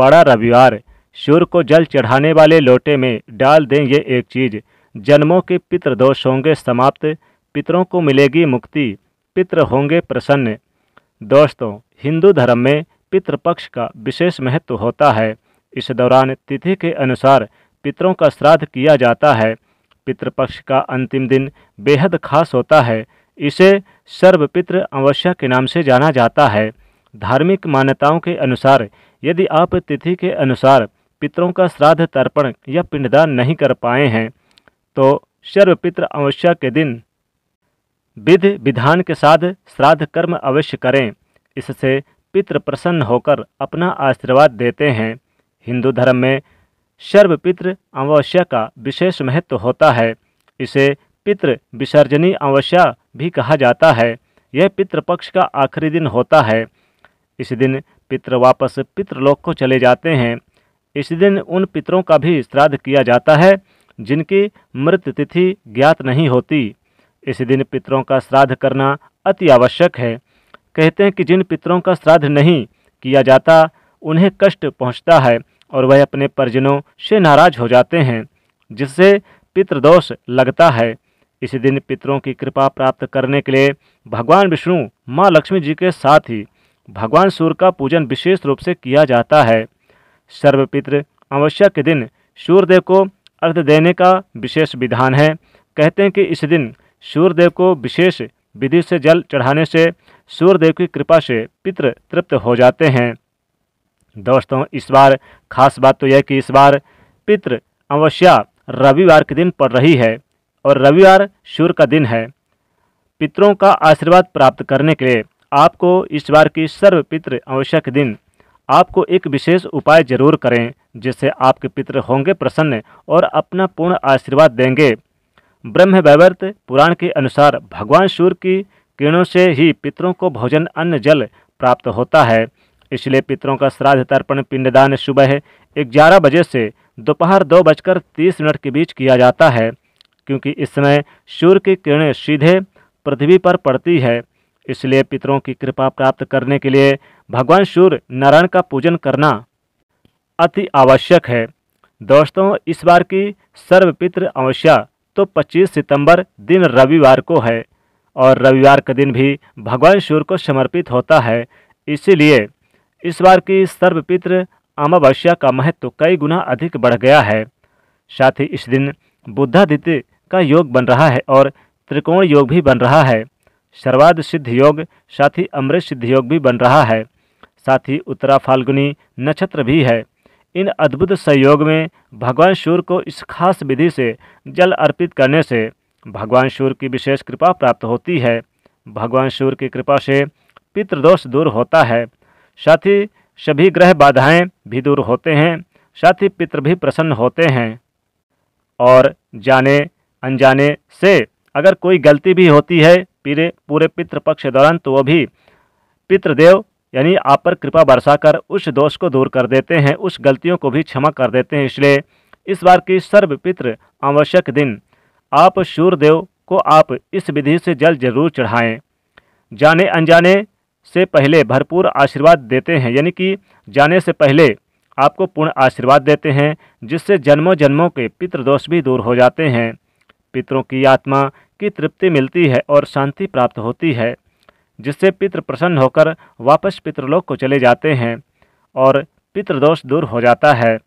बड़ा रविवार सूर्य को जल चढ़ाने वाले लोटे में डाल दें ये एक चीज जन्मों के पितृदोष होंगे समाप्त पितरों को मिलेगी मुक्ति पितृ होंगे प्रसन्न दोस्तों हिंदू धर्म में पितृपक्ष का विशेष महत्व होता है इस दौरान तिथि के अनुसार पितरों का श्राद्ध किया जाता है पितृपक्ष का अंतिम दिन बेहद खास होता है इसे सर्वपित्र अवश्य के नाम से जाना जाता है धार्मिक मान्यताओं के अनुसार यदि आप तिथि के अनुसार पितरों का श्राद्ध तर्पण या पिंडदान नहीं कर पाए हैं तो सर्वपित्र अमावस्या के दिन विध विधान के साथ श्राद्ध कर्म अवश्य करें इससे पितृ प्रसन्न होकर अपना आशीर्वाद देते हैं हिंदू धर्म में सर्वपित्र अमावस्या का विशेष महत्व होता है इसे पितृ विसर्जनी अमावस्या भी कहा जाता है यह पितृपक्ष का आखिरी दिन होता है इस दिन पितृ वापस पितृलोक को चले जाते हैं इस दिन उन पितरों का भी श्राद्ध किया जाता है जिनकी मृत तिथि ज्ञात नहीं होती इस दिन पितरों का श्राद्ध करना अति आवश्यक है कहते हैं कि जिन पितरों का श्राद्ध नहीं किया जाता उन्हें कष्ट पहुंचता है और वह अपने परिजनों से नाराज हो जाते हैं जिससे पितृदोष लगता है इस दिन पितरों की कृपा प्राप्त करने के लिए भगवान विष्णु माँ लक्ष्मी जी के साथ ही भगवान सूर्य का पूजन विशेष रूप से किया जाता है सर्वपित्र अमावस्या के दिन सूर्यदेव को अर्घ देने का विशेष विधान है कहते हैं कि इस दिन सूर्यदेव को विशेष विधि से जल चढ़ाने से सूर्यदेव की कृपा से पितृ तृप्त हो जाते हैं दोस्तों इस बार खास बात तो यह कि इस बार पितृ अमावस्या रविवार के दिन पड़ रही है और रविवार सूर्य का दिन है पितरों का आशीर्वाद प्राप्त करने के लिए आपको इस बार की सर्व पितृ आवश्यक दिन आपको एक विशेष उपाय जरूर करें जिससे आपके पितृ होंगे प्रसन्न और अपना पूर्ण आशीर्वाद देंगे ब्रह्म वैवर्त पुराण के अनुसार भगवान सूर्य की किरणों से ही पितरों को भोजन अन्न जल प्राप्त होता है इसलिए पितरों का श्राद्ध तर्पण पिंडदान सुबह ग्यारह बजे से दोपहर दो बजकर तीस मिनट के बीच किया जाता है क्योंकि इस समय सूर्य की किरणें सीधे पृथ्वी पर पड़ती है इसलिए पितरों की कृपा प्राप्त करने के लिए भगवान सूर्य नारायण का पूजन करना अति आवश्यक है दोस्तों इस बार की सर्वपित्र अमावस्या तो 25 सितंबर दिन रविवार को है और रविवार का दिन भी भगवान सूर्य को समर्पित होता है इसीलिए इस बार की सर्वपित्र अमावस्या का महत्व कई गुना अधिक बढ़ गया है साथ ही इस दिन बुद्धादित्य का योग बन रहा है और त्रिकोण योग भी बन रहा है सर्वाद सिद्ध योग साथ ही अमृत सिद्ध योग भी बन रहा है साथ ही उत्तरा फाल्गुनी नक्षत्र भी है इन अद्भुत संयोग में भगवान सूर्य को इस खास विधि से जल अर्पित करने से भगवान सूर्य की विशेष कृपा प्राप्त होती है भगवान सूर्य की कृपा से पितृदोष दूर होता है साथ ही सभी ग्रह बाधाएं भी दूर होते हैं साथ ही पितृ भी प्रसन्न होते हैं और जाने अनजाने से अगर कोई गलती भी होती है पीरे पूरे पितृपक्ष के दौरान तो वह भी पितृदेव यानी आप पर कृपा बरसाकर उस दोष को दूर कर देते हैं उस गलतियों को भी क्षमा कर देते हैं इसलिए इस बार की सर्व पितृ आवश्यक दिन आप सूर्यदेव को आप इस विधि से जल जरूर चढ़ाएं जाने अनजाने से पहले भरपूर आशीर्वाद देते हैं यानी कि जाने से पहले आपको पूर्ण आशीर्वाद देते हैं जिससे जन्मों जन्मों के पितृदोष भी दूर हो जाते हैं पितरों की आत्मा की तृप्ति मिलती है और शांति प्राप्त होती है जिससे पितृ प्रसन्न होकर वापस पितृलोक को चले जाते हैं और पितृदोष दूर हो जाता है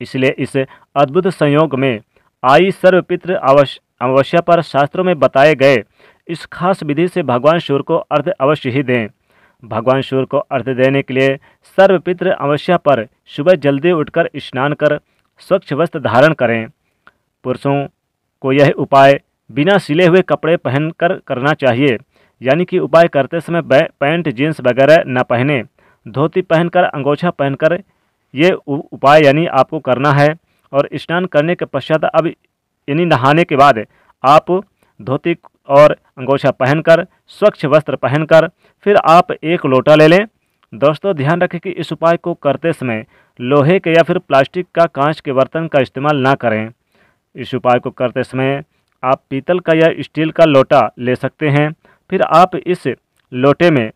इसलिए इस अद्भुत संयोग में आई सर्व पितृ अवश्य पर शास्त्रों में बताए गए इस खास विधि से भगवान सूर्य को अर्ध अवश्य ही दें भगवान सूर्य को अर्ध देने के लिए सर्व पितृ अवश्य पर सुबह जल्दी उठकर स्नान कर स्वच्छ वस्त्र धारण करें पुरुषों को यह उपाय बिना सिले हुए कपड़े पहनकर करना चाहिए यानी कि उपाय करते समय पैंट जीन्स वगैरह न पहने धोती पहनकर अंगोछा पहनकर ये उपाय यानी आपको करना है और स्नान करने के पश्चात अब यानी नहाने के बाद आप धोती और अंगोछा पहनकर स्वच्छ वस्त्र पहनकर फिर आप एक लोटा ले लें दोस्तों ध्यान रखें कि इस उपाय को करते समय लोहे के या फिर प्लास्टिक का कांच के बर्तन का इस्तेमाल ना करें इस उपाय को करते समय आप पीतल का या स्टील का लोटा ले सकते हैं फिर आप इस लोटे में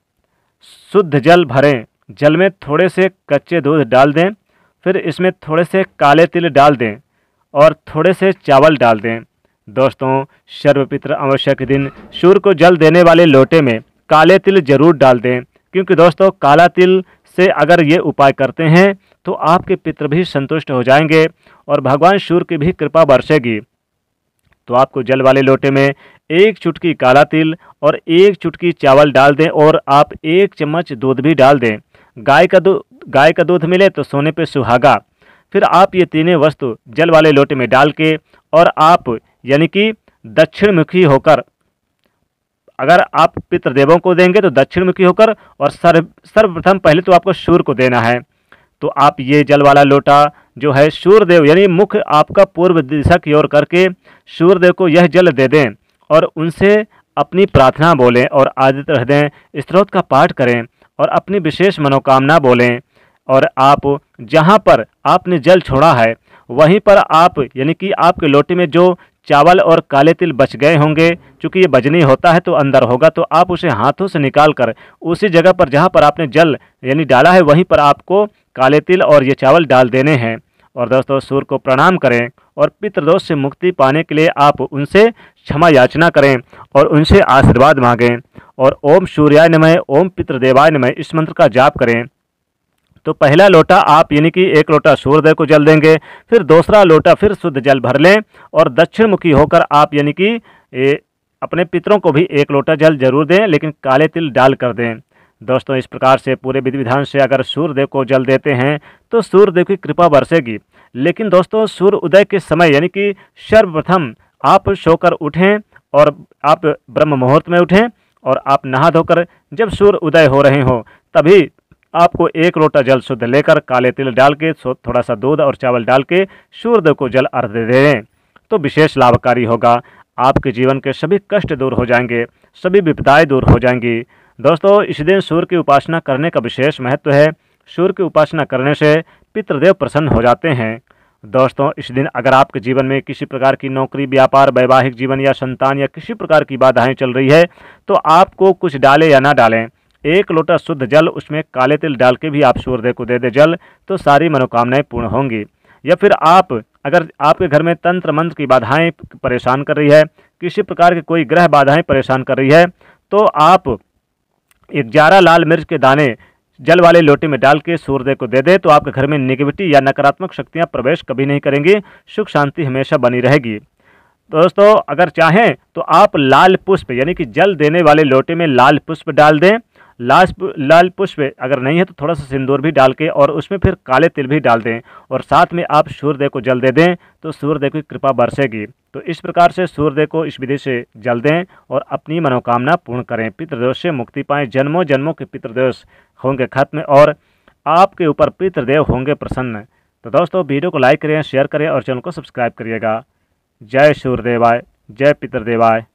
शुद्ध जल भरें जल में थोड़े से कच्चे दूध डाल दें फिर इसमें थोड़े से काले तिल डाल दें और थोड़े से चावल डाल दें दोस्तों सर्वपित्र अमावस्या के दिन सूर्य को जल देने वाले लोटे में काले तिल जरूर डाल दें क्योंकि दोस्तों काला तिल से अगर ये उपाय करते हैं तो आपके पितृ भी संतुष्ट हो जाएंगे और भगवान सूर्य की भी कृपा बरसेगी तो आपको जल वाले लोटे में एक चुटकी काला तिल और एक चुटकी चावल डाल दें और आप एक चम्मच दूध भी डाल दें गाय का दूध गाय का दूध मिले तो सोने पे सुहागा फिर आप ये तीनों वस्तु जल वाले लोटे में डाल के और आप यानी कि दक्षिणमुखी होकर अगर आप पितृदेवों को देंगे तो दक्षिण मुखी होकर और सर्व सर्वप्रथम पहले तो आपको सूर्य को देना है तो आप ये जल वाला लोटा जो है सूर्यदेव यानी मुख आपका पूर्व दिशा की ओर करके सूर्यदेव को यह जल दे दें और उनसे अपनी प्रार्थना बोलें और आदित्य दें स्त्रोत का पाठ करें और अपनी विशेष मनोकामना बोलें और आप जहाँ पर आपने जल छोड़ा है वहीं पर आप यानी कि आपके लोटे में जो चावल और काले तिल बच गए होंगे क्योंकि ये बजनी होता है तो अंदर होगा तो आप उसे हाथों से निकाल कर उसी जगह पर जहाँ पर आपने जल यानी डाला है वहीं पर आपको काले तिल और ये चावल डाल देने हैं और दोस्तों सूर्य को प्रणाम करें और पितृदोष से मुक्ति पाने के लिए आप उनसे क्षमा याचना करें और उनसे आशीर्वाद मांगें और ओम सूर्याय नमय ओम पितृदेवाय नमय इस मंत्र का जाप करें तो पहला लोटा आप यानी कि एक लोटा सूर्योदय को जल देंगे फिर दूसरा लोटा फिर शुद्ध जल भर लें और दक्षिणमुखी होकर आप यानी कि अपने पितरों को भी एक लोटा जल जरूर दें लेकिन काले तिल डाल कर दें दोस्तों इस प्रकार से पूरे विधि विधान से अगर सूर्यदेव को जल देते हैं तो सूर्यदेव की कृपा बरसेगी लेकिन दोस्तों सूर्य उदय के समय यानी कि सर्वप्रथम आप सोकर उठें और आप ब्रह्म मुहूर्त में उठें और आप नहा धोकर जब सूर्य उदय हो रहे हों तभी आपको एक लोटा जल शुद्ध लेकर काले तिल डाल के थोड़ा सा दूध और चावल डाल के सूर्य को जल अर्घ दे दें तो विशेष लाभकारी होगा आपके जीवन के सभी कष्ट दूर हो जाएंगे सभी विपदाएँ दूर हो जाएंगी दोस्तों इस दिन सूर्य की उपासना करने का विशेष महत्व है सूर्य की उपासना करने से पितृदेव प्रसन्न हो जाते हैं दोस्तों इस दिन अगर आपके जीवन में किसी प्रकार की नौकरी व्यापार वैवाहिक जीवन या संतान या किसी प्रकार की बाधाएं चल रही है तो आपको कुछ डालें या ना डालें एक लोटा शुद्ध जल उसमें काले तिल डाल के भी आप सूर्यदेव को दे दें जल तो सारी मनोकामनाएं पूर्ण होंगी या फिर आप अगर आपके घर में तंत्र मंत्र की बाधाएं परेशान कर रही है किसी प्रकार की कोई ग्रह बाधाएं परेशान कर रही है तो आप ग्यारह लाल मिर्च के दाने जल वाले लोटे में डाल के सूर्यदेव को दे दे तो आपके घर में निगेटिविटी या नकारात्मक शक्तियाँ प्रवेश कभी नहीं करेंगी सुख शांति हमेशा बनी रहेगी दोस्तों अगर चाहें तो आप लाल पुष्प यानी कि जल देने वाले लोटे में लाल पुष्प डाल दें लाल लाल पुष्प अगर नहीं है तो थोड़ा सा सिंदूर भी डाल के और उसमें फिर काले तिल भी डाल दें और साथ में आप सूर्यदेव को जल दे दें तो सूर्यदेव की कृपा बरसेगी तो इस प्रकार से सूर्यदेव को इस विधि से जल दें और अपनी मनोकामना पूर्ण करें पितृदोष से मुक्ति पाएँ जन्मों जन्मों के पितृदोष होंगे खत्म और आपके ऊपर पितृदेव होंगे प्रसन्न तो दोस्तों वीडियो को लाइक करें शेयर करें और चैनल को सब्सक्राइब करिएगा जय सूर्यदेवाय जय पितृदेवाय